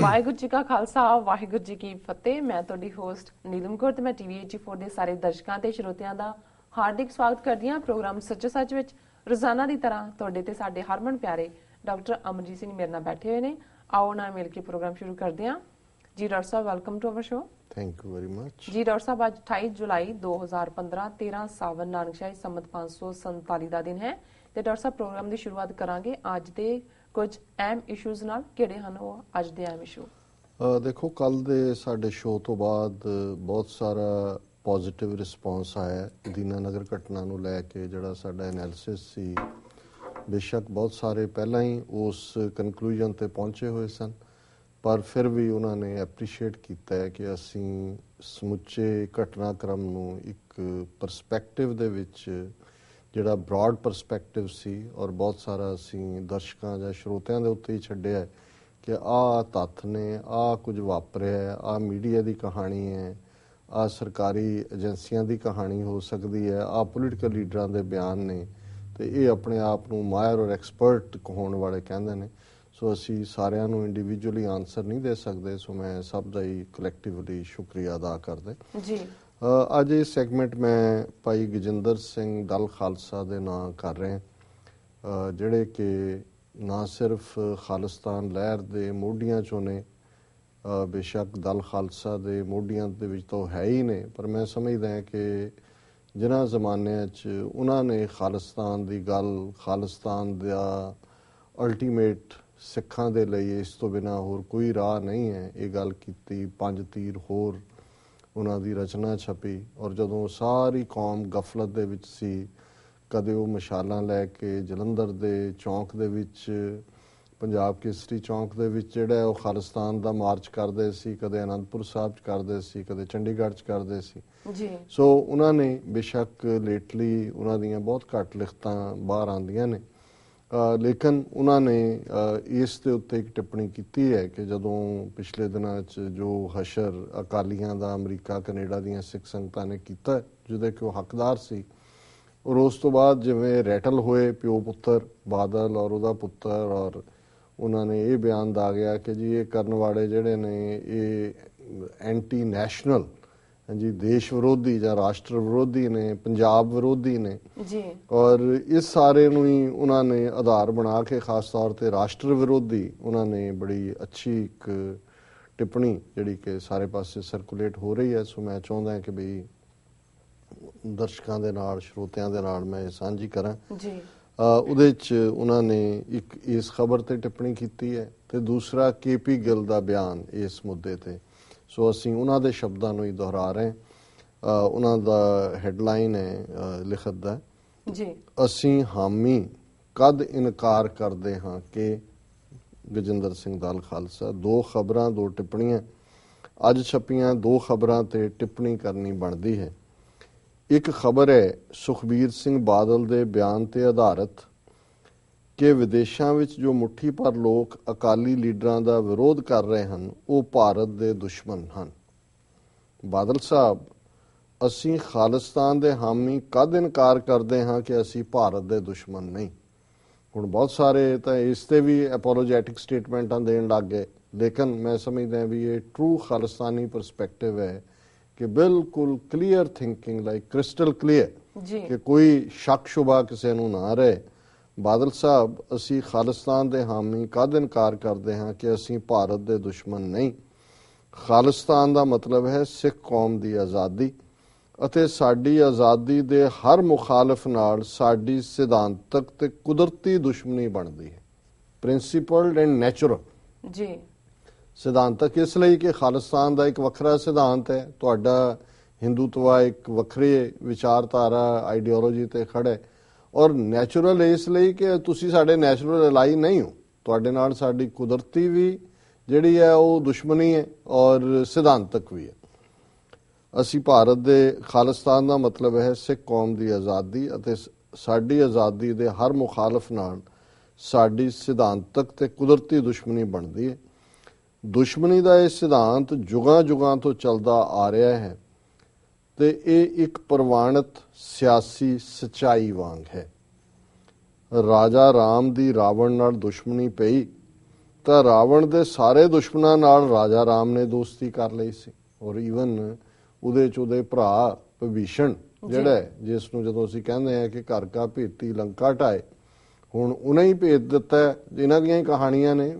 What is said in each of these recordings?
ਵਾਹਿਗੁਰੂ ਜੀ ਕਾ ਖਾਲਸਾ ਵਾਹਿਗੁਰੂ ਜੀ ਕੀ ਫਤਿਹ ਮੈਂ ਤੁਹਾਡੀ ਹੋਸਟ ਨੀਲਮ ਕੌਰ ਤੇ ਮੈਂ ਟੀਵੀ 84 ਦੇ ਸਾਰੇ ਦਰਸ਼ਕਾਂ ਤੇ ਸ਼ਰੋਤਿਆਂ ਦਾ ਹਾਰਦਿਕ ਸਵਾਗਤ ਕਰਦੀ ਹਾਂ ਪ੍ਰੋਗਰਾਮ ਸੱਚੋ ਸੱਚ ਵਿੱਚ ਰੋਜ਼ਾਨਾ ਦੀ ਤਰ੍ਹਾਂ ਤੁਹਾਡੇ ਤੇ ਸਾਡੇ ਹਰਮਨ ਪਿਆਰੇ ਡਾਕਟਰ ਅਮਰਜੀਤ ਸਿੰਘ ਮੇਰੇ ਨਾਲ ਬੈਠੇ ਹੋਏ ਨੇ ਆਓ ਨਾ ਮਿਲ ਕੇ ਪ੍ਰੋਗਰਾਮ ਸ਼ੁਰੂ ਕਰਦੇ ਹਾਂ ਜੀ ਡਾਕਟਰ ਸਾਹਿਬ welcome to our show thank you very much ਜੀ ਡਾਕਟਰ ਸਾਹਿਬ ਅੱਜ 28 ਜੁਲਾਈ 2015 13 ਸਾਵਨ ਨਾਨਕਸ਼ਾਹੀ ਸੰਮਤ 547 ਦਾ ਦਿਨ ਹੈ ਤੇ ਡਾਕਟਰ ਸਾਹਿਬ ਪ੍ਰੋਗਰਾਮ ਦੀ ਸ਼ੁਰੂਆਤ ਕਰਾਂਗੇ ਅੱਜ ਦੇ ਕੁਝ ਐਮ ਇਸ਼ੂਜ਼ ਨਾਲ ਕਿਹੜੇ ਹਨ ਉਹ ਅੱਜ ਦੇ ਐਮ ਇਸ਼ੂ ਦੇਖੋ ਕੱਲ ਦੇ ਸਾਡੇ ਸ਼ੋਅ ਤੋਂ ਬਾਅਦ ਬਹੁਤ ਸਾਰਾ ਪੋਜ਼ਿਟਿਵ ਰਿਸਪੌਂਸ ਆਇਆ ਦੀਨਾ ਨਗਰ ਘਟਨਾ ਨੂੰ ਲੈ ਕੇ ਜਿਹੜਾ ਸਾਡਾ ਐਨਾਲਿਸਿਸ ਸੀ ਬੇਸ਼ੱਕ ਬਹੁਤ ਸਾਰੇ ਪਹਿਲਾਂ ਹੀ ਉਸ ਕਨਕਲੂਜਨ ਤੇ ਪਹੁੰਚੇ ਹੋਏ ਸਨ ਪਰ ਫਿਰ ਵੀ ਉਹਨਾਂ ਨੇ ਐਪਰੀਸ਼ੀਏਟ ਕੀਤਾ ਹੈ ਕਿ ਅਸੀਂ ਸਮੁੱਚੇ ਘਟਨਾਕ੍ਰਮ ਨੂੰ ਇੱਕ ਪਰਸਪੈਕਟਿਵ ਦੇ ਵਿੱਚ ਜਿਹੜਾ ਬ੍ਰਾਡ ਪਰਸਪੈਕਟਿਵ ਸੀ ਔਰ ਬਹੁਤ ਸਾਰਾ ਅਸੀਂ ਦਰਸ਼ਕਾਂ ਜਾਂ ਸ਼ਰੋਤਿਆਂ ਦੇ ਉੱਤੇ ਹੀ ਛੱਡਿਆ ਹੈ ਕਿ ਆ ਤੱਥ ਨੇ ਆ ਕੁਝ ਵਾਪਰਿਆ ਆ ਮੀਡੀਆ ਦੀ ਕਹਾਣੀ ਹੈ ਆ ਸਰਕਾਰੀ ਏਜੰਸੀਆਂ ਦੀ ਕਹਾਣੀ ਹੋ ਸਕਦੀ ਹੈ ਆ ਪੋਲੀਟੀਕਲ ਲੀਡਰਾਂ ਦੇ ਬਿਆਨ ਨੇ ਤੇ ਇਹ ਆਪਣੇ ਆਪ ਨੂੰ ਮਾਇਰ ਔਰ ਐਕਸਪਰਟ ਕਹਾਉਣ ਵਾਲੇ ਕਹਿੰਦੇ ਨੇ ਸੋ ਅਸੀਂ ਸਾਰਿਆਂ ਨੂੰ ਇੰਡੀਵਿਜੂਅਲੀ ਆਨਸਰ ਨਹੀਂ ਦੇ ਸਕਦੇ ਸੋ ਮੈਂ ਸਭ ਦਾ ਹੀ ਕਲੈਕਟਿਵਲੀ ਸ਼ੁਕਰੀਆ ਅਦਾ ਕਰਦੇ ਜੀ ਅੱਜ ਇਹ ਸੈਗਮੈਂਟ ਮੈਂ ਭਾਈ ਗਜਿੰਦਰ ਸਿੰਘ ਦਲ ਖਾਲਸਾ ਦੇ ਨਾਂ ਕਰ ਹਾਂ ਜਿਹੜੇ ਕਿ ਨਾ ਸਿਰਫ ਖਾਲਿਸਤਾਨ ਲਹਿਰ ਦੇ ਮੋਢੀਆਂ ਚੋਂ ਨੇ ਬੇਸ਼ੱਕ ਦਲ ਖਾਲਸਾ ਦੇ ਮੋਢੀਆਂ ਦੇ ਵਿੱਚ ਤਾਂ ਹੈ ਹੀ ਨੇ ਪਰ ਮੈਂ ਸਮਝਦਾ ਹਾਂ ਕਿ ਜਿਨ੍ਹਾਂ ਜ਼ਮਾਨਿਆਂ 'ਚ ਉਹਨਾਂ ਨੇ ਖਾਲਿਸਤਾਨ ਦੀ ਗੱਲ ਖਾਲਿਸਤਾਨ ਦਾ ਅਲਟੀਮੇਟ ਸਿੱਖਾਂ ਦੇ ਲਈ ਇਸ ਤੋਂ ਬਿਨਾ ਹੋਰ ਕੋਈ ਰਾਹ ਨਹੀਂ ਹੈ ਇਹ ਗੱਲ ਕੀਤੀ ਪੰਜ ਤੀਰ ਹੋਰ ਉਹਨਾਂ ਦੀ ਰਚਨਾ ਛਪੀ ਔਰ ਜਦੋਂ ਸਾਰੀ ਕੌਮ ਗਫਲਤ ਦੇ ਵਿੱਚ ਸੀ ਕਦੇ ਉਹ ਮਸ਼ਾਲਾਂ ਲੈ ਕੇ ਜਲੰਧਰ ਦੇ ਚੌਂਕ ਦੇ ਵਿੱਚ ਪੰਜਾਬ ਕੇਸਰੀ ਚੌਂਕ ਦੇ ਵਿੱਚ ਜਿਹੜਾ ਉਹ ਖਾਲਸਤਾਨ ਦਾ ਮਾਰਚ ਕਰਦੇ ਸੀ ਕਦੇ ਅਨੰਦਪੁਰ ਸਾਹਿਬ ਚ ਕਰਦੇ ਸੀ ਕਦੇ ਚੰਡੀਗੜ੍ਹ ਚ ਕਰਦੇ ਸੀ ਜੀ ਸੋ ਉਹਨਾਂ ਨੇ ਬੇਸ਼ੱਕ ਲੇਟਲੀ ਉਹਨਾਂ ਦੀਆਂ ਬਹੁਤ ਘੱਟ ਲਿਖਤਾਂ ਬਾਹਰ ਆਂਦੀਆਂ ਨੇ ਲੇਕਿਨ ਉਹਨਾਂ ਨੇ ਇਸ ਦੇ ਉੱਤੇ ਇੱਕ ਟਿੱਪਣੀ ਕੀਤੀ ਹੈ ਕਿ ਜਦੋਂ ਪਿਛਲੇ ਦਿਨਾਂ 'ਚ ਜੋ ਹਸ਼ਰ ਅਕਾਲੀਆਂ ਦਾ ਅਮਰੀਕਾ ਕੈਨੇਡਾ ਦੀਆਂ ਸਿੱਖ ਸੰਗਤਾਂ ਨੇ ਕੀਤਾ ਜਿਹਦੇ ਕਿ ਉਹ ਹੱਕਦਾਰ ਸੀ ਔਰ ਉਸ ਤੋਂ ਬਾਅਦ ਜਿਵੇਂ ਰੈਟਲ ਹੋਏ ਪਿਓ ਪੁੱਤਰ ਬਾਦਲ ਔਰ ਉਹਦਾ ਪੁੱਤਰ ਔਰ ਉਹਨਾਂ ਨੇ ਇਹ ਬਿਆਨ ਦਾ ਗਿਆ ਕਿ ਜੀ ਇਹ ਕਰਨ ਵਾਲੇ ਜਿਹੜੇ ਨੇ ਇਹ ਐਂਟੀ ਨੈਸ਼ਨਲ ਹਾਂਜੀ ਦੇਸ਼ ਵਿਰੋਧੀ ਜਾਂ ਰਾਸ਼ਟਰ ਵਿਰੋਧੀ ਨੇ ਪੰਜਾਬ ਵਿਰੋਧੀ ਨੇ ਜੀ ਔਰ ਇਸ ਸਾਰੇ ਨੂੰ ਹੀ ਉਹਨਾਂ ਨੇ ਆਧਾਰ ਬਣਾ ਕੇ ਖਾਸ ਤੌਰ ਤੇ ਰਾਸ਼ਟਰ ਵਿਰੋਧੀ ਉਹਨਾਂ ਨੇ ਬੜੀ ਅੱਛੀ ਇੱਕ ਟਿੱਪਣੀ ਜਿਹੜੀ ਕਿ ਸਾਰੇ ਪਾਸੇ ਸਰਕੂਲੇਟ ਹੋ ਰਹੀ ਹੈ ਸੋ ਮੈਂ ਚਾਹੁੰਦਾ ਹਾਂ ਕਿ ਬਈ ਦਰਸ਼ਕਾਂ ਦੇ ਨਾਲ ਸਰੋਤਿਆਂ ਦੇ ਨਾਲ ਮੈਂ ਸਾਂਝੀ ਕਰਾਂ ਜੀ ਉਹਦੇ ਵਿੱਚ ਉਹਨਾਂ ਨੇ ਇੱਕ ਇਸ ਖਬਰ ਤੇ ਟਿੱਪਣੀ ਕੀਤੀ ਹੈ ਤੇ ਦੂਸਰਾ ਕੇਪੀ ਗਿੱਲ ਦਾ ਬਿਆਨ ਇਸ ਮੁੱਦੇ ਤੇ ਸੋ ਅਸੀਂ ਉਹਨਾਂ ਦੇ ਸ਼ਬਦਾਂ ਨੂੰ ਹੀ ਦੁਹਰਾ ਰਹੇ ਉਹਨਾਂ ਦਾ ਹੈਡਲਾਈਨ ਹੈ ਲਿਖਤ ਦਾ ਜੀ ਅਸੀਂ ਹਾਮੀ ਕਦ ਇਨਕਾਰ ਕਰਦੇ ਹਾਂ ਕਿ ਗਜਿੰਦਰ ਸਿੰਘ ਦਲ ਖਾਲਸਾ ਦੋ ਖਬਰਾਂ ਦੋ ਟਿੱਪਣੀਆਂ ਅੱਜ ਛਪੀਆਂ ਦੋ ਖਬਰਾਂ ਤੇ ਟਿੱਪਣੀ ਕਰਨੀ ਬਣਦੀ ਹੈ ਇੱਕ ਖਬਰ ਹੈ ਸੁਖਬੀਰ ਸਿੰਘ ਬਾਦਲ ਦੇ ਬਿਆਨ ਤੇ ਆਧਾਰਿਤ ਕਿ ਵਿਦੇਸ਼ਾਂ ਵਿੱਚ ਜੋ ਮੁਠੀ ਪਰ ਲੋਕ ਅਕਾਲੀ ਲੀਡਰਾਂ ਦਾ ਵਿਰੋਧ ਕਰ ਰਹੇ ਹਨ ਉਹ ਭਾਰਤ ਦੇ ਦੁਸ਼ਮਣ ਹਨ ਬਾਦਲ ਸਾਹਿਬ ਅਸੀਂ ਖਾਲਿਸਤਾਨ ਦੇ ਹਾਮੀ ਕਦ ਇਨਕਾਰ ਕਰਦੇ ਹਾਂ ਕਿ ਅਸੀਂ ਭਾਰਤ ਦੇ ਦੁਸ਼ਮਣ ਨਹੀਂ ਹੁਣ ਬਹੁਤ ਸਾਰੇ ਤਾਂ ਇਸ ਤੇ ਵੀ ਐਪੋਲੋਜੈਟਿਕ ਸਟੇਟਮੈਂਟਾਂ ਦੇਣ ਲੱਗ ਗਏ ਲੇਕਿਨ ਮੈਂ ਸਮਝਦਾ ਵੀ ਇਹ ਟਰੂ ਖਾਲਿਸਤਾਨੀ ਪਰਸਪੈਕਟਿਵ ਹੈ ਕਿ ਬਿਲਕੁਲ clear thinking like crystal clear ਕਿ ਕੋਈ ਸ਼ੱਕ ਸ਼ੁਬਾ ਕਿਸੇ ਨੂੰ ਨਾ ਰਹੇ ਬਾਦਲ ਸਾਹਿਬ ਅਸੀਂ ਖਾਲਿਸਤਾਨ ਦੇ ਹਾਮੀ ਕਦ ਇਨਕਾਰ ਕਰਦੇ ਹਾਂ ਕਿ ਅਸੀਂ ਭਾਰਤ ਦੇ ਦੁਸ਼ਮਣ ਨਹੀਂ ਖਾਲਿਸਤਾਨ ਦਾ ਮਤਲਬ ਹੈ ਸਿੱਖ ਕੌਮ ਦੀ ਆਜ਼ਾਦੀ ਅਤੇ ਸਾਡੀ ਆਜ਼ਾਦੀ ਦੇ ਹਰ ਮੁਖਾਲਫ ਨਾਲ ਸਾਡੀ ਸਿਧਾਂਤਕ ਤੇ ਕੁਦਰਤੀ ਦੁਸ਼ਮਣੀ ਬਣਦੀ ਹੈ ਪ੍ਰਿੰਸੀਪਲਡ ਐਂਡ ਨੇਚਰਲ ਜੀ ਸਿਧਾਂਤਕ ਇਸ ਲਈ ਕਿ ਖਾਲਿਸਤਾਨ ਦਾ ਇੱਕ ਵੱਖਰਾ ਸਿਧਾਂਤ ਹੈ ਤੁਹਾਡਾ ਹਿੰਦੂਤਵਾ ਇੱਕ ਵੱਖਰੇ ਵਿਚਾਰਧਾਰਾ ਆਈਡੀਓਲੋਜੀ ਤੇ ਖੜਾ ਹੈ ਔਰ ਨੈਚੁਰਲ ਇਸ ਲਈ ਕਿ ਤੁਸੀਂ ਸਾਡੇ ਨੈਚੁਰਲ ਅਲਾਈ ਨਹੀਂ ਹੋ ਤੁਹਾਡੇ ਨਾਲ ਸਾਡੀ ਕੁਦਰਤੀ ਵੀ ਜਿਹੜੀ ਹੈ ਉਹ ਦੁਸ਼ਮਣੀ ਹੈ ਔਰ ਸਿਧਾਂਤਕ ਵੀ ਹੈ ਅਸੀਂ ਭਾਰਤ ਦੇ ਖਾਲਸਤਾਨ ਦਾ ਮਤਲਬ ਹੈ ਸਿੱਖ ਕੌਮ ਦੀ ਆਜ਼ਾਦੀ ਅਤੇ ਸਾਡੀ ਆਜ਼ਾਦੀ ਦੇ ਹਰ ਮੁਖਾਲਫ ਨਾਲ ਸਾਡੀ ਸਿਧਾਂਤਕ ਤੇ ਕੁਦਰਤੀ ਦੁਸ਼ਮਣੀ ਬਣਦੀ ਹੈ ਦੁਸ਼ਮਣੀ ਦਾ ਇਹ ਸਿਧਾਂਤ ਜੁਗਾਂ ਜੁਗਾਂ ਤੋਂ ਚੱਲਦਾ ਆ ਰਿਹਾ ਹੈ ਤੇ ਇਹ ਇੱਕ ਪ੍ਰਵਾਣਿਤ ਸਿਆਸੀ ਸਚਾਈ ਵਾਂਗ ਹੈ ਰਾਜਾ ਰਾਮ ਦੀ ਰਾਵਣ ਨਾਲ ਦੁਸ਼ਮਣੀ ਪਈ ਤਾਂ ਰਾਵਣ ਦੇ ਸਾਰੇ ਦੁਸ਼ਮਣਾਂ ਨਾਲ ਰਾਜਾ ਰਾਮ ਨੇ ਦੋਸਤੀ ਕਰ ਲਈ ਸੀ ਔਰ ਇਵਨ ਉਹਦੇ ਚ ਉਹਦੇ ਭਰਾ ਭਵਿਸ਼ਣ ਜਿਹੜਾ ਜਿਸ ਨੂੰ ਜਦੋਂ ਅਸੀਂ ਕਹਿੰਦੇ ਆ ਕਿ ਘਰ ਕਾ ਭੇਤੀ ਲੰਕਾ ਟਾਏ ਹੁਣ ਉਹਨੇ ਹੀ ਭੇਜ ਦਿੱਤਾ ਇਹਨਾਂ ਦੀਆਂ ਹੀ ਕਹਾਣੀਆਂ ਨੇ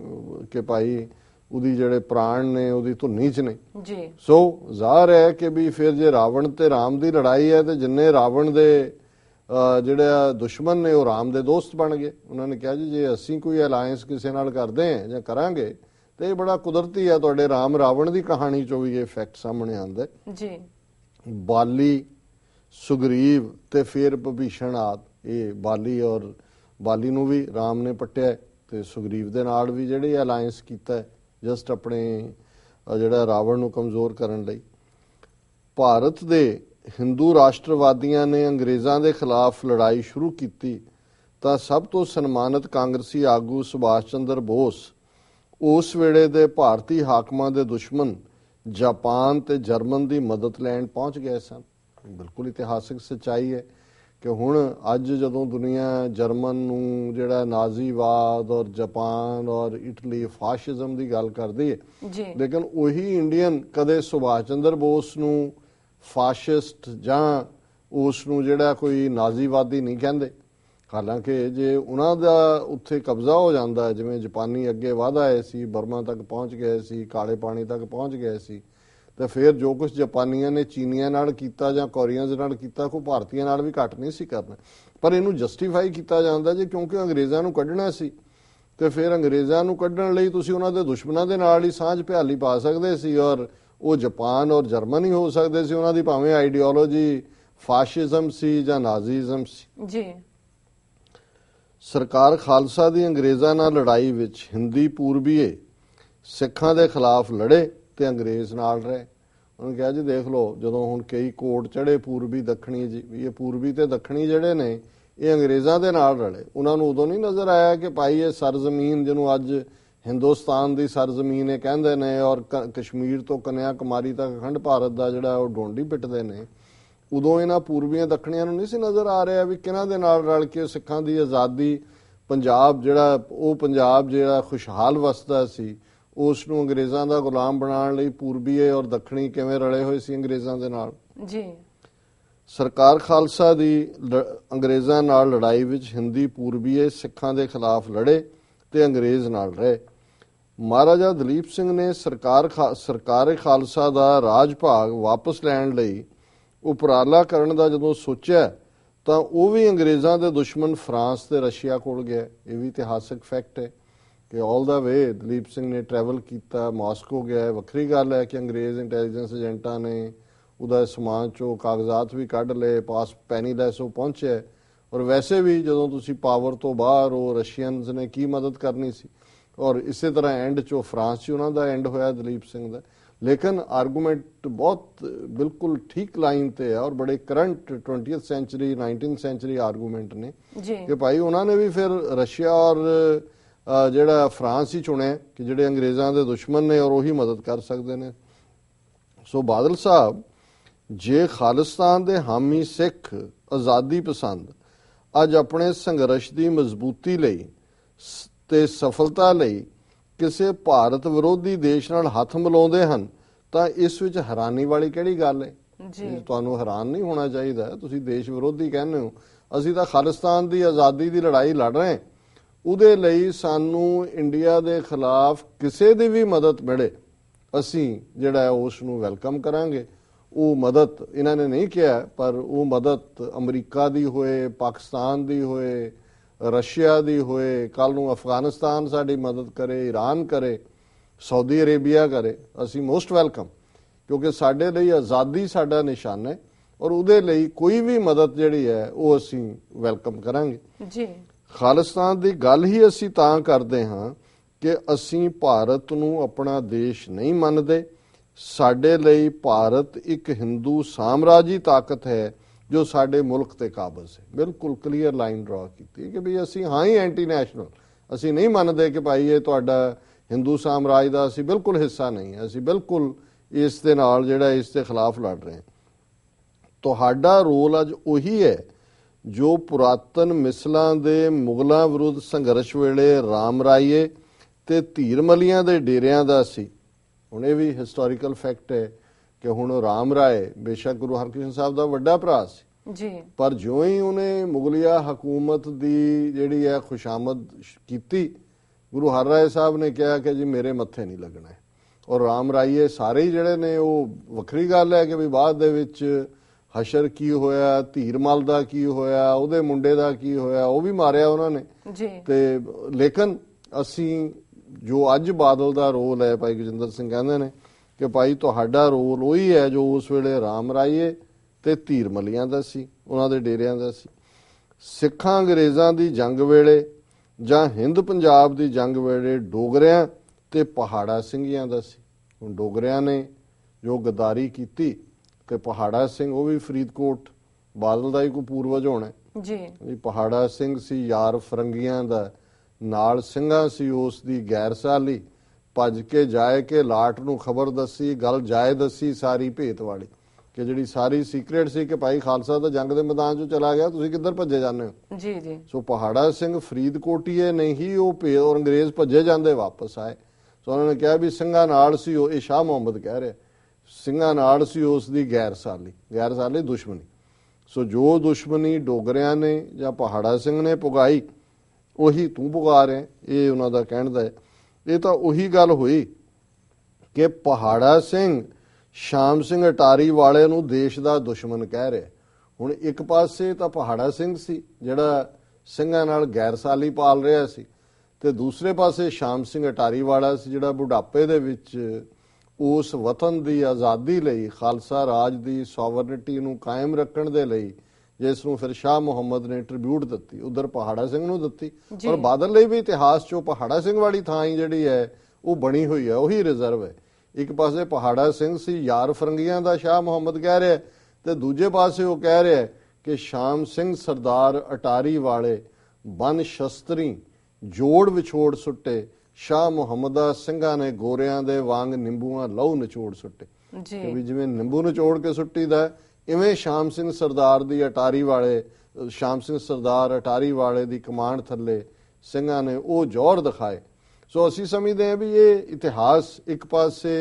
ਕਿ ਭਾਈ ਉਹਦੀ ਜਿਹੜੇ ਪ੍ਰਾਣ ਨੇ ਉਹਦੀ ਧੁਨੀ 'ਚ ਨੇ ਜੀ ਸੋ ਜ਼ਾਹਰ ਹੈ ਕਿ ਵੀ ਫਿਰ ਜੇ ਰਾਵਣ ਤੇ ਰਾਮ ਦੀ ਲੜਾਈ ਹੈ ਤੇ ਜਿੰਨੇ ਰਾਵਣ ਦੇ ਆ ਦੁਸ਼ਮਣ ਨੇ ਉਹ ਰਾਮ ਦੇ ਦੋਸਤ ਬਣ ਗਏ ਉਹਨਾਂ ਨੇ ਕਿਹਾ ਜੀ ਜੇ ਅਸੀਂ ਕੋਈ ਅਲਾਈਅੰਸ ਕਿਸੇ ਨਾਲ ਕਰਦੇ ਹਾਂ ਜਾਂ ਕਰਾਂਗੇ ਤੇ ਇਹ ਬੜਾ ਕੁਦਰਤੀ ਹੈ ਤੁਹਾਡੇ ਰਾਮ ਰਾਵਣ ਦੀ ਕਹਾਣੀ ਚੋਂ ਵੀ ਇਹ ਫੈਕਟ ਸਾਹਮਣੇ ਆਉਂਦਾ ਜੀ ਬਾਲੀ ਸੁਗਰੀਵ ਤੇ ਫਿਰ ਭਵਿਸ਼ਣ ਆਦ ਇਹ ਬਾਲੀ ਔਰ ਬਾਲੀ ਨੂੰ ਵੀ ਰਾਮ ਨੇ ਪਟਿਆ ਤੇ ਸੁਗਰੀਵ ਦੇ ਨਾਲ ਵੀ ਜਿਹੜੇ ਅਲਾਈਅੰਸ ਕੀਤਾ ਹੈ ਜਸਟ ਆਪਣੇ ਜਿਹੜਾ ਰਾਵਣ ਨੂੰ ਕਮਜ਼ੋਰ ਕਰਨ ਲਈ ਭਾਰਤ ਦੇ ਹਿੰਦੂ ਰਾਸ਼ਟਰਵਾਦੀਆਂ ਨੇ ਅੰਗਰੇਜ਼ਾਂ ਦੇ ਖਿਲਾਫ ਲੜਾਈ ਸ਼ੁਰੂ ਕੀਤੀ ਤਾਂ ਸਭ ਤੋਂ ਸਨਮਾਨਿਤ ਕਾਂਗਰਸੀ ਆਗੂ ਸੁਭਾਸ਼ ਚੰਦਰ ਬੋਸ ਉਸ ਵੇਲੇ ਦੇ ਭਾਰਤੀ ਹਾਕਮਾਂ ਦੇ ਦੁਸ਼ਮਣ ਜਾਪਾਨ ਤੇ ਜਰਮਨ ਦੀ ਮਦਦ ਲੈਣ ਪਹੁੰਚ ਗਏ ਸਨ ਬਿਲਕੁਲ ਇਤਿਹਾਸਿਕ ਸਚਾਈ ਹੈ ਕਿ ਹੁਣ ਅੱਜ ਜਦੋਂ ਦੁਨੀਆ ਜਰਮਨ ਨੂੰ ਜਿਹੜਾ ਨਾਜ਼ੀਵਾਦ ਔਰ ਜਾਪਾਨ ਔਰ ਇਟਲੀ ਫਾਸ਼ਿਜ਼ਮ ਦੀ ਗੱਲ ਕਰਦੀ ਹੈ ਜੀ ਲੇਕਿਨ ਉਹੀ ਇੰਡੀਅਨ ਕਦੇ ਸੁਭਾਸ਼ ਚੰਦਰ ਬੋਸ ਨੂੰ ਫਾਸ਼ਿਸਟ ਜਾਂ ਉਸ ਨੂੰ ਜਿਹੜਾ ਕੋਈ ਨਾਜ਼ੀਵਾਦੀ ਨਹੀਂ ਕਹਿੰਦੇ ਹਾਲਾਂਕਿ ਜੇ ਉਹਨਾਂ ਦਾ ਉੱਥੇ ਕਬਜ਼ਾ ਹੋ ਜਾਂਦਾ ਜਿਵੇਂ ਜਾਪਾਨੀ ਅੱਗੇ ਵਾਧਾ ਆਏ ਸੀ ਬਰਮਾ ਤੱਕ ਪਹੁੰਚ ਗਏ ਸੀ ਕਾਲੇ ਪਾਣੀ ਤੱਕ ਪਹੁੰਚ ਗਏ ਸੀ ਤਾਂ ਫਿਰ ਜੋ ਕੁਝ ਜਾਪਾਨੀਆਂ ਨੇ ਚੀਨੀਆਂ ਨਾਲ ਕੀਤਾ ਜਾਂ ਕੋਰੀਆਂ ਨਾਲ ਕੀਤਾ ਕੋ ਭਾਰਤੀਆਂ ਨਾਲ ਵੀ ਘੱਟ ਨਹੀਂ ਸੀ ਕਰਨਾ ਪਰ ਇਹਨੂੰ ਜਸਟੀਫਾਈ ਕੀਤਾ ਜਾਂਦਾ ਜੇ ਕਿਉਂਕਿ ਅੰਗਰੇਜ਼ਾਂ ਨੂੰ ਕੱਢਣਾ ਸੀ ਤੇ ਫਿਰ ਅੰਗਰੇਜ਼ਾਂ ਨੂੰ ਕੱਢਣ ਲਈ ਤੁਸੀਂ ਉਹਨਾਂ ਦੇ ਦੁਸ਼ਮਣਾਂ ਦੇ ਨਾਲ ਹੀ ਸਾਂਝ ਭਿਆਲੀ ਪਾ ਸਕਦੇ ਸੀ ਔਰ ਉਹ ਜਾਪਾਨ ਔਰ ਜਰਮਨੀ ਹੋ ਸਕਦੇ ਸੀ ਉਹਨਾਂ ਦੀ ਭਾਵੇਂ ਆਈਡੀਓਲੋਜੀ ਫਾਸ਼ਿਜ਼ਮ ਸੀ ਜਾਂ ਨਾਜ਼ੀਜ਼ਮ ਸੀ ਜੀ ਸਰਕਾਰ ਖਾਲਸਾ ਦੀ ਅੰਗਰੇਜ਼ਾਂ ਨਾਲ ਲੜਾਈ ਵਿੱਚ ਹਿੰਦੀ ਪੂਰਬੀਏ ਸਿੱਖਾਂ ਦੇ ਖਿਲਾਫ ਲੜੇ ਤੇ ਅੰਗਰੇਜ਼ ਨਾਲ ਰਹੇ ਉਹਨਾਂ ਕਿਹਾ ਜੀ ਦੇਖ ਲਓ ਜਦੋਂ ਹੁਣ ਕਈ ਕੋਟ ਚੜੇ ਪੂਰਬੀ ਦੱਖਣੀ ਜੀ ਇਹ ਪੂਰਬੀ ਤੇ ਦੱਖਣੀ ਜਿਹੜੇ ਨੇ ਇਹ ਅੰਗਰੇਜ਼ਾਂ ਦੇ ਨਾਲ ਰਲੇ ਉਹਨਾਂ ਨੂੰ ਉਦੋਂ ਨਹੀਂ ਨਜ਼ਰ ਆਇਆ ਕਿ ਭਾਈ ਇਹ ਸਰਜ਼ਮੀਨ ਜਿਹਨੂੰ ਅੱਜ ਹਿੰਦੁਸਤਾਨ ਦੀ ਸਰਜ਼ਮੀਨ ਇਹ ਕਹਿੰਦੇ ਨੇ ਔਰ ਕਸ਼ਮੀਰ ਤੋਂ ਕਨਿਆ ਕੁਮਾਰੀ ਤੱਕ ਅਖੰਡ ਭਾਰਤ ਦਾ ਜਿਹੜਾ ਉਹ ਡੋਂਡੀ ਪਿੱਟਦੇ ਨੇ ਉਦੋਂ ਇਹਨਾਂ ਪੂਰਬੀਆਂ ਦੱਖਣੀਆਂ ਨੂੰ ਨਹੀਂ ਸੀ ਨਜ਼ਰ ਆ ਰਿਹਾ ਵੀ ਕਿਹਨਾਂ ਦੇ ਨਾਲ ਰਲ ਕੇ ਸਿੱਖਾਂ ਦੀ ਆਜ਼ਾਦੀ ਪੰਜਾਬ ਜਿਹੜਾ ਉਹ ਪੰਜਾਬ ਜਿਹੜਾ ਖੁਸ਼ਹਾਲ ਵਸਦਾ ਸੀ ਉਸ ਨੂੰ ਅੰਗਰੇਜ਼ਾਂ ਦਾ ਗੁਲਾਮ ਬਣਾਉਣ ਲਈ ਪੂਰਬੀਏ ਔਰ ਦੱਖਣੀ ਕਿਵੇਂ ਰਲੇ ਹੋਏ ਸੀ ਅੰਗਰੇਜ਼ਾਂ ਦੇ ਨਾਲ ਜੀ ਸਰਕਾਰ ਖਾਲਸਾ ਦੀ ਅੰਗਰੇਜ਼ਾਂ ਨਾਲ ਲੜਾਈ ਵਿੱਚ ਹਿੰਦੀ ਪੂਰਬੀਏ ਸਿੱਖਾਂ ਦੇ ਖਿਲਾਫ ਲੜੇ ਤੇ ਅੰਗਰੇਜ਼ ਨਾਲ ਰਹੇ ਮਹਾਰਾਜਾ ਦਲੀਪ ਸਿੰਘ ਨੇ ਸਰਕਾਰ ਸਰਕਾਰ ਖਾਲਸਾ ਦਾ ਰਾਜ ਭਾਗ ਵਾਪਸ ਲੈਣ ਲਈ ਉਪਰਾਲਾ ਕਰਨ ਦਾ ਜਦੋਂ ਸੋਚਿਆ ਤਾਂ ਉਹ ਵੀ ਅੰਗਰੇਜ਼ਾਂ ਦੇ ਦੁਸ਼ਮਣ ਫਰਾਂਸ ਤੇ ਰਸ਼ੀਆ ਕੋਲ ਗਿਆ ਇਹ ਵੀ ਇਤਿਹਾਸਕ ਫੈਕਟ ਹੈ ਕਿ 올 ਦਾ ਵੇ ਦਲੀਪ ਸਿੰਘ ਨੇ ਟਰੈਵਲ ਕੀਤਾ ਮਾਸਕੋ ਗਿਆ ਵੱਖਰੀ ਗੱਲ ਹੈ ਕਿ ਅੰਗਰੇਜ਼ ਇੰਟੈਲੀਜੈਂਸ ਏਜੰਟਾਂ ਨੇ ਉਹਦਾ ਸਮਾਨ ਚੋਂ ਕਾਗਜ਼ਾਤ ਵੀ ਕੱਢ ਲਏ ਪਾਸ ਪੈਨੀਲੈਸ ਉਹ ਪਹੁੰਚਿਆ ਔਰ ਵੈਸੇ ਵੀ ਜਦੋਂ ਤੁਸੀਂ ਪਾਵਰ ਤੋਂ ਬਾਹਰ ਹੋ ਰਸ਼ੀਅਨਸ ਨੇ ਕੀ ਮਦਦ ਕਰਨੀ ਸੀ ਔਰ ਇਸੇ ਤਰ੍ਹਾਂ ਐਂਡ ਚੋਂ ਫਰਾਂਸ 'ਚ ਉਹਨਾਂ ਦਾ ਐਂਡ ਹੋਇਆ ਦਲੀਪ ਸਿੰਘ ਦਾ ਲੇਕਿਨ ਆਰਗੂਮੈਂਟ ਬਹੁਤ ਬਿਲਕੁਲ ਠੀਕ ਲਾਈਨ ਤੇ ਹੈ ਔਰ ਬੜੇ current 20th sanctuary 19th sanctuary argument ਨੇ ਕਿ ਭਾਈ ਉਹਨਾਂ ਨੇ ਵੀ ਫਿਰ ਰਸ਼ੀਆ ਔਰ ਜਿਹੜਾ ਫਰਾਂਸ ਹੀ ਚੁਣਿਆ ਕਿ ਜਿਹੜੇ ਅੰਗਰੇਜ਼ਾਂ ਦੇ ਦੁਸ਼ਮਣ ਨੇ ਔਰ ਉਹੀ ਮਦਦ ਕਰ ਸਕਦੇ ਨੇ ਸੋ ਬਾਦਲ ਸਾਹਿਬ ਜੇ ਖਾਲਿਸਤਾਨ ਦੇ ਹਾਮੀ ਸਿੱਖ ਆਜ਼ਾਦੀ ਪਸੰਦ ਅੱਜ ਆਪਣੇ ਸੰਘਰਸ਼ ਦੀ ਮਜ਼ਬੂਤੀ ਲਈ ਤੇ ਸਫਲਤਾ ਲਈ ਕਿਸੇ ਭਾਰਤ ਵਿਰੋਧੀ ਦੇਸ਼ ਨਾਲ ਹੱਥ ਮਿਲਾਉਂਦੇ ਹਨ ਤਾਂ ਇਸ ਵਿੱਚ ਹੈਰਾਨੀ ਵਾਲੀ ਕਿਹੜੀ ਗੱਲ ਹੈ ਜੀ ਤੁਹਾਨੂੰ ਹੈਰਾਨ ਨਹੀਂ ਹੋਣਾ ਚਾਹੀਦਾ ਤੁਸੀਂ ਦੇਸ਼ ਵਿਰੋਧੀ ਕਹਿੰਦੇ ਹੋ ਅਸੀਂ ਤਾਂ ਖਾਲਿਸਤਾਨ ਦੀ ਆਜ਼ਾਦੀ ਦੀ ਲੜਾਈ ਲੜ ਰਹੇ ਹਾਂ ਉਹਦੇ ਲਈ ਸਾਨੂੰ ਇੰਡੀਆ ਦੇ ਖਿਲਾਫ ਕਿਸੇ ਦੀ ਵੀ ਮਦਦ ਮਿਲੇ ਅਸੀਂ ਜਿਹੜਾ ਉਸ ਨੂੰ ਵੈਲਕਮ ਕਰਾਂਗੇ ਉਹ ਮਦਦ ਇਹਨਾਂ ਨੇ ਨਹੀਂ ਕਿਹਾ ਪਰ ਉਹ ਮਦਦ ਅਮਰੀਕਾ ਦੀ ਹੋਏ ਪਾਕਿਸਤਾਨ ਦੀ ਹੋਏ ਰਸ਼ੀਆ ਦੀ ਹੋਏ ਕੱਲ ਨੂੰ ਅਫਗਾਨਿਸਤਾਨ ਸਾਡੀ ਮਦਦ ਕਰੇ ਈਰਾਨ ਕਰੇ ਸਾਊਦੀ ਅਰੇਬੀਆ ਕਰੇ ਅਸੀਂ ਮੋਸਟ ਵੈਲਕਮ ਕਿਉਂਕਿ ਸਾਡੇ ਲਈ ਆਜ਼ਾਦੀ ਸਾਡਾ ਨਿਸ਼ਾਨਾ ਹੈ ਔਰ ਉਹਦੇ ਲਈ ਕੋਈ ਵੀ ਮਦਦ ਜਿਹੜੀ ਹੈ ਉਹ ਅਸੀਂ ਵੈਲਕਮ ਕਰਾਂਗੇ ਜੀ ਖਾਲਸਤਾਨ ਦੀ ਗੱਲ ਹੀ ਅਸੀਂ ਤਾਂ ਕਰਦੇ ਹਾਂ ਕਿ ਅਸੀਂ ਭਾਰਤ ਨੂੰ ਆਪਣਾ ਦੇਸ਼ ਨਹੀਂ ਮੰਨਦੇ ਸਾਡੇ ਲਈ ਭਾਰਤ ਇੱਕ ਹਿੰਦੂ ਸਾਮਰਾਜੀ ਤਾਕਤ ਹੈ ਜੋ ਸਾਡੇ ਮੁਲਕ ਤੇ ਕਾਬਜ਼ ਹੈ ਬਿਲਕੁਲ ਕਲੀਅਰ ਲਾਈਨ ਡਰਾ ਕੀਤੀ ਕਿ ਵੀ ਅਸੀਂ ਹਾਂ ਹੀ ਐਂਟੀ ਨੈਸ਼ਨਲ ਅਸੀਂ ਨਹੀਂ ਮੰਨਦੇ ਕਿ ਭਾਈ ਇਹ ਤੁਹਾਡਾ ਹਿੰਦੂ ਸਾਮਰਾਜ ਦਾ ਅਸੀਂ ਬਿਲਕੁਲ ਹਿੱਸਾ ਨਹੀਂ ਹੈ ਅਸੀਂ ਬਿਲਕੁਲ ਇਸ ਦੇ ਨਾਲ ਜਿਹੜਾ ਇਸ ਦੇ ਖਿਲਾਫ ਲੜ ਰਹੇ ਹਾਂ ਤੁਹਾਡਾ ਰੋਲ ਅੱਜ ਉਹੀ ਹੈ ਜੋ ਪੁਰਾਤਨ ਮਿਸਲਾਂ ਦੇ ਮੁਗਲਾਂ ਵਿਰੁੱਧ ਸੰਘਰਸ਼ ਵੇਲੇ ਰਾਮ ਤੇ ਧੀਰਮਲੀਆਂ ਦੇ ਡੇਰਿਆਂ ਦਾ ਸੀ ਹੁਣ ਇਹ ਵੀ ਹਿਸਟੋਰੀਕਲ ਫੈਕਟ ਹੈ ਕਿ ਹੁਣ ਰਾਮ ਰਾਏ ਬੇਸ਼ੱਕ ਗੁਰੂ ਹਰਕ੍ਰਿਸ਼ਨ ਸਾਹਿਬ ਦਾ ਵੱਡਾ ਭਰਾ ਸੀ ਜੀ ਪਰ ਜਿਉਂ ਹੀ ਉਹਨੇ ਮੁਗਲਿਆ ਹਕੂਮਤ ਦੀ ਜਿਹੜੀ ਹੈ ਖੁਸ਼ਾਮਦ ਕੀਤੀ ਗੁਰੂ ਹਰ ਰਾਏ ਸਾਹਿਬ ਨੇ ਕਿਹਾ ਕਿ ਜੀ ਮੇਰੇ ਮੱਥੇ ਨਹੀਂ ਲੱਗਣਾ ਔਰ ਰਾਮ ਰਾਏ ਸਾਰੇ ਜਿਹੜੇ ਨੇ ਉਹ ਵੱਖਰੀ ਗੱਲ ਹੈ ਕਿ ਵੀ ਬਾਅਦ ਦੇ ਵਿੱਚ ਹਸ਼ਰ ਕੀ ਹੋਇਆ ਧੀਰਮਲ ਦਾ ਕੀ ਹੋਇਆ ਉਹਦੇ ਮੁੰਡੇ ਦਾ ਕੀ ਹੋਇਆ ਉਹ ਵੀ ਮਾਰਿਆ ਉਹਨਾਂ ਨੇ ਜੀ ਤੇ ਲੇਕਿਨ ਅਸੀਂ ਜੋ ਅੱਜ ਬਾਦਲ ਦਾ ਰੋਲ ਹੈ ਭਾਈ ਗੁਜਿੰਦਰ ਸਿੰਘ ਕਹਿੰਦੇ ਨੇ ਕਿ ਭਾਈ ਤੁਹਾਡਾ ਰੋਲ ਉਹੀ ਹੈ ਜੋ ਉਸ ਵੇਲੇ ਰਾਮ ਰਾਏ ਤੇ ਧੀਰਮਲੀਆਂ ਦਾ ਸੀ ਉਹਨਾਂ ਦੇ ਡੇਰਿਆਂ ਦਾ ਸੀ ਸਿੱਖਾਂ ਅੰਗਰੇਜ਼ਾਂ ਦੀ ਜੰਗ ਵੇਲੇ ਜਾਂ ਹਿੰਦ ਪੰਜਾਬ ਦੀ ਜੰਗ ਵੇਲੇ ਡੋਗਰਿਆਂ ਤੇ ਪਹਾੜਾ ਸਿੰਘੀਆਂ ਦਾ ਸੀ ਹੁਣ ਡੋਗਰਿਆਂ ਨੇ ਜੋ ਗਦਾਰੀ ਕੀਤੀ ਕਿ ਪਹਾੜਾ ਸਿੰਘ ਉਹ ਵੀ ਫਰੀਦਕੋਟ ਬਾਦਲ ਦਾ ਹੀ ਕੋ ਪੂਰਵਜ ਹੋਣਾ ਜੀ ਇਹ ਪਹਾੜਾ ਸਿੰਘ ਸੀ ਯਾਰ ਫਰੰਗੀਆਂ ਦਾ ਨਾਲ ਸਿੰਘਾਂ ਸੀ ਉਸ ਦੀ ਗੈਰਸਾਲੀ ਭੱਜ ਕੇ ਜਾਏ ਕੇ ਲਾਟ ਨੂੰ ਖਬਰ ਦੱਸੀ ਗੱਲ ਜਾਏ ਦੱਸੀ ਸਾਰੀ ਭੇਤ ਵਾਲੀ ਕਿ ਜਿਹੜੀ ਸਾਰੀ ਸੀਕ੍ਰੀਟ ਸੀ ਕਿ ਭਾਈ ਖਾਲਸਾ ਤਾਂ ਜੰਗ ਦੇ ਮੈਦਾਨ 'ਚੋਂ ਚਲਾ ਗਿਆ ਤੁਸੀਂ ਕਿੱਧਰ ਭੱਜੇ ਜਾਂਦੇ ਹੋ ਜੀ ਜੀ ਸੋ ਪਹਾੜਾ ਸਿੰਘ ਫਰੀਦਕੋਟੀਏ ਨਹੀਂ ਉਹ ਪੇਰ ਔਰ ਅੰਗਰੇਜ਼ ਭੱਜੇ ਜਾਂਦੇ ਵਾਪਸ ਆਏ ਸੋ ਉਹਨਾਂ ਨੇ ਕਿਹਾ ਵੀ ਸਿੰਘਾਂ ਨਾਲ ਸੀ ਉਹ ਇਹ ਸ਼ਾਹ ਮੁਹੰਮਦ ਕਹਿ ਰਿਹਾ ਸਿੰਘਾਂ ਨਾਲ ਸੀ ਉਸ ਦੀ ਗੈਰ ਸਾਲੀ ਗੈਰ ਸਾਲੀ ਦੁਸ਼ਮਣੀ ਸੋ ਜੋ ਦੁਸ਼ਮਣੀ ਡੋਗਰਿਆਂ ਨੇ ਜਾਂ ਪਹਾੜਾ ਸਿੰਘ ਨੇ ਪੁਗਾਈ ਉਹੀ ਤੂੰ ਪੁਗਾ ਰਿਹਾ ਇਹ ਉਹਨਾਂ ਦਾ ਕਹਿਣ ਦਾ ਹੈ ਇਹ ਤਾਂ ਉਹੀ ਗੱਲ ਹੋਈ ਕਿ ਪਹਾੜਾ ਸਿੰਘ ਸ਼ਾਮ ਸਿੰਘ ਅਟਾਰੀ ਵਾਲੇ ਨੂੰ ਦੇਸ਼ ਦਾ ਦੁਸ਼ਮਣ ਕਹਿ ਰਿਹਾ ਹੁਣ ਇੱਕ ਪਾਸੇ ਤਾਂ ਪਹਾੜਾ ਸਿੰਘ ਸੀ ਜਿਹੜਾ ਸਿੰਘਾਂ ਨਾਲ ਗੈਰਸਾਲੀ ਪਾਲ ਰਿਹਾ ਸੀ ਤੇ ਦੂਸਰੇ ਪਾਸੇ ਸ਼ਾਮ ਸਿੰਘ ਅਟਾਰੀ ਵਾਲਾ ਸੀ ਜਿਹੜਾ ਬੁਢਾਪੇ ਦੇ ਵਿੱਚ ਉਸ ਵਤਨ ਦੀ ਆਜ਼ਾਦੀ ਲਈ ਖਾਲਸਾ ਰਾਜ ਦੀ ਸੋਵਰਨਿਟੀ ਨੂੰ ਕਾਇਮ ਰੱਖਣ ਦੇ ਲਈ ਜਿਸ ਨੂੰ ਫਿਰ ਸ਼ਾਹ ਮੁਹੰਮਦ ਨੇ ਟ੍ਰਿਬਿਊਟ ਦਿੱਤੀ ਉਧਰ ਪਹਾੜਾ ਸਿੰਘ ਨੂੰ ਦਿੱਤੀ ਪਰ ਬਾਦਲ ਲਈ ਵੀ ਇਤਿਹਾਸ 'ਚੋਂ ਪਹਾੜਾ ਸਿੰਘ ਵਾਲੀ ਥਾਂ ਹੀ ਜਿਹੜੀ ਹੈ ਉਹ ਬਣੀ ਹੋਈ ਹੈ ਉਹੀ ਰਿਜ਼ਰਵ ਹੈ ਇੱਕ ਪਾਸੇ ਪਹਾੜਾ ਸਿੰਘ ਸੀ ਯਾਰ ਫਰੰਗੀਆਂ ਦਾ ਸ਼ਾਹ ਮੁਹੰਮਦ ਕਹਿ ਰਿਹਾ ਤੇ ਦੂਜੇ ਪਾਸੇ ਉਹ ਕਹਿ ਰਿਹਾ ਕਿ ਸ਼ਾਮ ਸਿੰਘ ਸਰਦਾਰ ਅਟਾਰੀ ਵਾਲੇ ਬਨ ਸ਼ਸਤਰੀ ਜੋੜ ਵਿਛੋੜ ਸੁੱਟੇ ਸ਼ਾਹ ਮੁਹੰਮਦਾ ਸਿੰਘਾਂ ਨੇ ਗੋਰਿਆਂ ਦੇ ਵਾਂਗ ਨਿੰਬੂਆਂ ਲਹੂ ਨਿਚੋੜ ਸੁੱਟੇ ਜੀ ਕਿ ਜਿਵੇਂ ਨਿੰਬੂ ਨਚੋੜ ਕੇ ਸੁੱਟੀਦਾ ਇਵੇਂ ਸ਼ਾਮ ਸਿੰਘ ਸਰਦਾਰ ਦੀ ਅਟਾਰੀ ਵਾਲੇ ਸ਼ਾਮ ਸਿੰਘ ਸਰਦਾਰ ਅਟਾਰੀ ਵਾਲੇ ਦੀ ਕਮਾਂਡ ਥੱਲੇ ਸਿੰਘਾਂ ਨੇ ਉਹ ਜ਼ੋਰ ਦਿਖਾਏ ਸੋ ਅਸੀਂ ਸਮਝਦੇ ਹਾਂ ਵੀ ਇਹ ਇਤਿਹਾਸ ਇੱਕ ਪਾਸੇ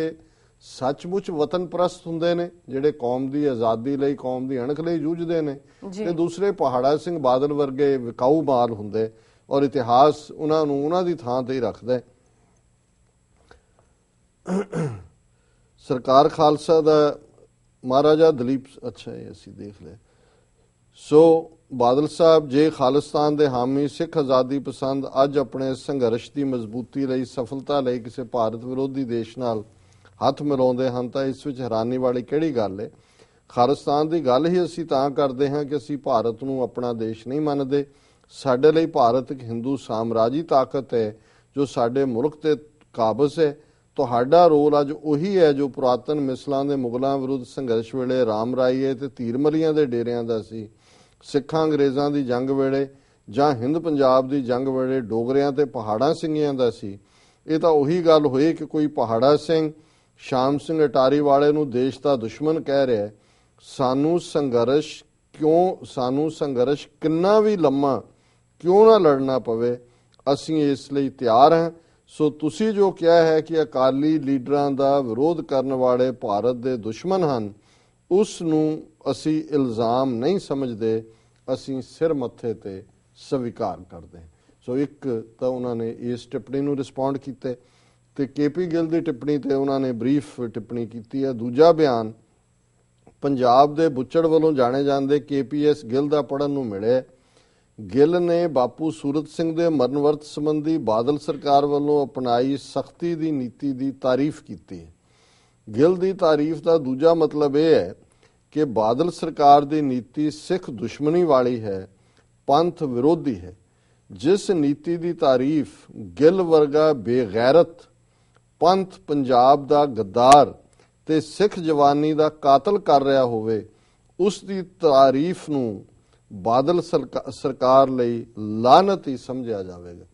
ਸੱਚਮੁੱਚ ਵਤਨ ਪ੍ਰਸਤ ਹੁੰਦੇ ਨੇ ਜਿਹੜੇ ਕੌਮ ਦੀ ਆਜ਼ਾਦੀ ਲਈ ਕੌਮ ਦੀ ਅਣਖ ਲਈ ਜੂਝਦੇ ਨੇ ਤੇ ਦੂਸਰੇ ਪਹਾੜਾ ਸਿੰਘ ਬਾਦਲ ਵਰਗੇ ਵਿਕਾਊ ਮਾਲ ਹੁੰਦੇ ਔਰ ਇਤਿਹਾਸ ਉਹਨਾਂ ਨੂੰ ਉਹਨਾਂ ਦੀ ਥਾਂ ਤੇ ਹੀ ਰੱਖਦਾ ਹੈ ਸਰਕਾਰ ਖਾਲਸਾ ਦਾ ਮਹਾਰਾਜਾ ਦਲੀਪ ਅੱਛਾ ਇਹ ਅਸੀਂ ਦੇਖ ਲਿਆ ਸੋ ਬਾਦਲ ਸਾਹਿਬ ਜੇ ਖਾਲਿਸਤਾਨ ਦੇ ਹਾਮੀ ਸਿੱਖ ਆਜ਼ਾਦੀ ਪਸੰਦ ਅੱਜ ਆਪਣੇ ਸੰਘਰਸ਼ ਦੀ ਮਜ਼ਬੂਤੀ ਲਈ ਸਫਲਤਾ ਲਈ ਕਿਸੇ ਭਾਰਤ ਵਿਰੋਧੀ ਦੇਸ਼ ਨਾਲ ਹੱਥ ਮਿਲਾਉਂਦੇ ਹਨ ਤਾਂ ਇਸ ਵਿੱਚ ਹੈਰਾਨੀ ਵਾਲੀ ਕਿਹੜੀ ਗੱਲ ਹੈ ਖਾਲਿਸਤਾਨ ਦੀ ਗੱਲ ਹੀ ਅਸੀਂ ਤਾਂ ਕਰਦੇ ਹਾਂ ਕਿ ਅਸੀਂ ਭਾਰਤ ਨੂੰ ਆਪਣਾ ਦੇਸ਼ ਨਹੀਂ ਮੰਨਦੇ ਸਾਡੇ ਲਈ ਭਾਰਤ ਇੱਕ ਹਿੰਦੂ ਸਾਮਰਾਜੀ ਤਾਕਤ ਹੈ ਜੋ ਸਾਡੇ ਮੁਲਕ ਤੇ ਕਾਬਜ਼ ਹੈ ਤੁਹਾਡਾ ਰੋਲ ਅੱਜ ਉਹੀ ਹੈ ਜੋ ਪੁਰਾਤਨ ਮਿਸਲਾਂ ਦੇ ਮੁਗਲਾਂ ਵਿਰੁੱਧ ਸੰਘਰਸ਼ ਵੇਲੇ ਰਾਮ ਰਾਈਏ ਤੇ ਤੀਰਮਲੀਆਂ ਦੇ ਡੇਰਿਆਂ ਦਾ ਸੀ ਸਿੱਖਾਂ ਅੰਗਰੇਜ਼ਾਂ ਦੀ ਜੰਗ ਵੇਲੇ ਜਾਂ ਹਿੰਦ ਪੰਜਾਬ ਦੀ ਜੰਗ ਵੇਲੇ ਡੋਗਰਿਆਂ ਤੇ ਪਹਾੜਾਂ ਸਿੰਘਿਆਂ ਦਾ ਸੀ ਇਹ ਤਾਂ ਉਹੀ ਗੱਲ ਹੋਈ ਕਿ ਕੋਈ ਪਹਾੜਾ ਸਿੰਘ ਸ਼ਾਮ ਸਿੰਘ ਅਟਾਰੀ ਵਾਲੇ ਨੂੰ ਦੇਸ਼ ਦਾ ਦੁਸ਼ਮਣ ਕਹਿ ਰਿਹਾ ਸਾਨੂੰ ਸੰਘਰਸ਼ ਕਿਉਂ ਸਾਨੂੰ ਸੰਘਰਸ਼ ਕਿੰਨਾ ਵੀ ਲੰਮਾ ਕਿਉਂ ਨਾ ਲੜਨਾ ਪਵੇ ਅਸੀਂ ਇਸ ਲਈ ਤਿਆਰ ਹਾਂ ਸੋ ਤੁਸੀਂ ਜੋ ਕਿਹਾ ਹੈ ਕਿ ਅਕਾਲੀ ਲੀਡਰਾਂ ਦਾ ਵਿਰੋਧ ਕਰਨ ਵਾਲੇ ਭਾਰਤ ਦੇ ਦੁਸ਼ਮਣ ਹਨ ਉਸ ਨੂੰ ਅਸੀਂ ਇਲਜ਼ਾਮ ਨਹੀਂ ਸਮਝਦੇ ਅਸੀਂ ਸਿਰ ਮੱਥੇ ਤੇ ਸਵੀਕਾਰ ਕਰਦੇ ਹਾਂ ਸੋ ਇੱਕ ਤਾਂ ਉਹਨਾਂ ਨੇ ਇਸ ਟਿੱਪਣੀ ਨੂੰ ਰਿਸਪੌਂਡ ਕੀਤੇ ਤੇ ਕੇਪੀ ਗਿੱਲ ਦੀ ਟਿੱਪਣੀ ਤੇ ਉਹਨਾਂ ਨੇ ਬਰੀਫ ਟਿੱਪਣੀ ਕੀਤੀ ਹੈ ਦੂਜਾ ਬਿਆਨ ਪੰਜਾਬ ਦੇ ਬੁੱਚੜ ਵੱਲੋਂ ਜਾਣੇ ਜਾਂਦੇ ਕੇਪੀਐਸ ਗਿੱਲ ਦਾ ਪੜਨ ਨੂੰ ਮਿਲੇ ਗਿੱਲ ਨੇ ਬਾਪੂ ਸੂਰਤ ਸਿੰਘ ਦੇ ਮਰਨ ਵਰਤ ਸੰਬੰਧੀ ਬਾਦਲ ਸਰਕਾਰ ਵੱਲੋਂ ਅਪਣਾਈ ਸਖਤੀ ਦੀ ਨੀਤੀ ਦੀ ਤਾਰੀਫ ਕੀਤੀ ਗਿੱਲ ਦੀ ਤਾਰੀਫ ਦਾ ਦੂਜਾ ਮਤਲਬ ਇਹ ਹੈ ਕਿ ਬਾਦਲ ਸਰਕਾਰ ਦੀ ਨੀਤੀ ਸਿੱਖ ਦੁਸ਼ਮਣੀ ਵਾਲੀ ਹੈ ਪੰਥ ਵਿਰੋਧੀ ਹੈ ਜਿਸ ਨੀਤੀ ਦੀ ਤਾਰੀਫ ਗਿੱਲ ਵਰਗਾ ਬੇਗੈਰਤ ਪੰਥ ਪੰਜਾਬ ਦਾ ਗੱਦਾਰ ਤੇ ਸਿੱਖ ਜਵਾਨੀ ਦਾ ਕਾਤਲ ਕਰ ਰਿਹਾ ਹੋਵੇ ਉਸ ਦੀ ਤਾਰੀਫ ਨੂੰ ਬਾਦਲ ਸਰਕਾਰ ਲਈ ਲਾਨਤ ਹੀ ਸਮਝਿਆ ਜਾਵੇਗਾ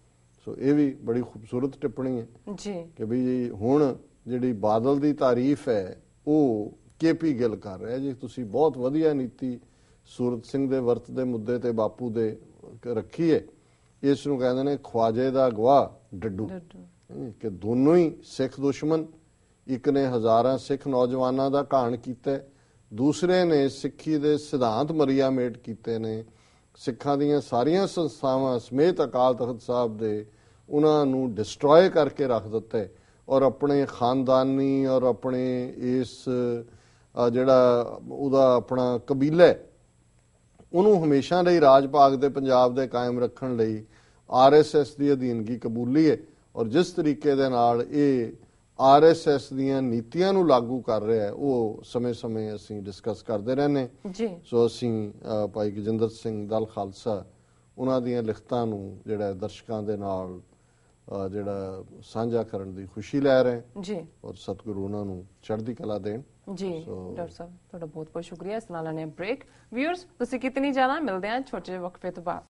ਸੋ ਇਹ ਵੀ ਬੜੀ ਖੂਬਸੂਰਤ ਟਿੱਪਣੀ ਹੈ ਜੀ ਕਿ ਵੀ ਹੁਣ ਜਿਹੜੀ ਬਾਦਲ ਦੀ ਤਾਰੀਫ ਹੈ ਉਹ ਕੇਪੀ ਗਿੱਲ ਕਰ ਰਿਹਾ ਜੀ ਤੁਸੀਂ ਬਹੁਤ ਵਧੀਆ ਨੀਤੀ ਸੂਰਤ ਸਿੰਘ ਦੇ ਵਰਤ ਦੇ ਮੁੱਦੇ ਤੇ ਬਾਪੂ ਦੇ ਰੱਖੀ ਹੈ ਇਸ ਨੂੰ ਕਹਿੰਦੇ ਨੇ ਖਵਾਜੇ ਦਾ ਗਵਾ ਡੱਡੂ ਕਿ ਦੋਨੋਂ ਹੀ ਸਿੱਖ ਦੁਸ਼ਮਣ ਇੱਕ ਨੇ ਹਜ਼ਾਰਾਂ ਸਿੱਖ ਨੌਜਵਾਨਾਂ ਦਾ ਘਾਣ ਕੀਤਾ ਦੂਸਰੇ ਨੇ ਸਿੱਖੀ ਦੇ ਸਿਧਾਂਤ ਮਰੀਆ ਮੇਟ ਕੀਤੇ ਨੇ ਸਿੱਖਾਂ ਦੀਆਂ ਸਾਰੀਆਂ ਸੰਸਥਾਵਾਂ ਸਮੇਤ ਅਕਾਲ ਤਖਤ ਸਾਹਿਬ ਦੇ ਉਹਨਾਂ ਨੂੰ ਡਿਸਟਰੋਏ ਕਰਕੇ ਰੱਖ ਦਿੱਤੇ ਔਰ ਆਪਣੇ ਖਾਨਦਾਨੀ ਔਰ ਆਪਣੇ ਇਸ ਜਿਹੜਾ ਉਹਦਾ ਆਪਣਾ ਕਬੀਲਾ ਉਹਨੂੰ ਹਮੇਸ਼ਾ ਲਈ ਰਾਜ ਭਾਗ ਦੇ ਪੰਜਾਬ ਦੇ ਕਾਇਮ ਰੱਖਣ ਲਈ ਆਰਐਸਐਸ ਦੀ ਅਧੀਨਗੀ ਕਬੂਲੀ ਹੈ ਔਰ ਜਿਸ ਤਰੀਕੇ ਦੇ ਨਾਲ ਇਹ ਆਰਐਸਐਸ ਦੀਆਂ ਨੀਤੀਆਂ ਨੂੰ ਲਾਗੂ ਕਰ ਰਿਹਾ ਹੈ ਉਹ ਸਮੇਂ-ਸਮੇਂ ਅਸੀਂ ਡਿਸਕਸ ਕਰਦੇ ਰਹਿੰਦੇ ਜੀ ਸੋ ਅਸੀਂ ਭਾਈ ਗਜਿੰਦਰ ਸਿੰਘ ਦਲ ਖਾਲਸਾ ਉਹਨਾਂ ਦੀਆਂ ਲਿਖਤਾਂ ਨੂੰ ਜਿਹੜਾ ਦਰਸ਼ਕਾਂ ਦੇ ਨਾਲ ਜਿਹੜਾ ਸਾਂਝਾ ਕਰਨ ਦੀ ਖੁਸ਼ੀ ਲੈ ਰਹੇ ਜੀ ਔਰ ਸਤਿਗੁਰੂ ਉਹਨਾਂ ਨੂੰ ਚੜ੍ਹਦੀ ਕਲਾ ਦੇਣ ਜੀ ਡਾਕਟਰ ਸਾਹਿਬ ਤੁਹਾਡਾ ਬਹੁਤ ਬਹੁਤ ਸ਼ੁਕਰੀਆ ਇਸ ਨਾਲ ਨੇ ਬ੍ਰੇਕ ਵੀਅਰਸ ਤੁਸੀਂ ਕਿਤਨੀ ਜਾਣਾ ਮਿਲਦੇ ਆ ਛੋਟੇ ਵਕਫੇ ਤੋਂ ਬਾਅਦ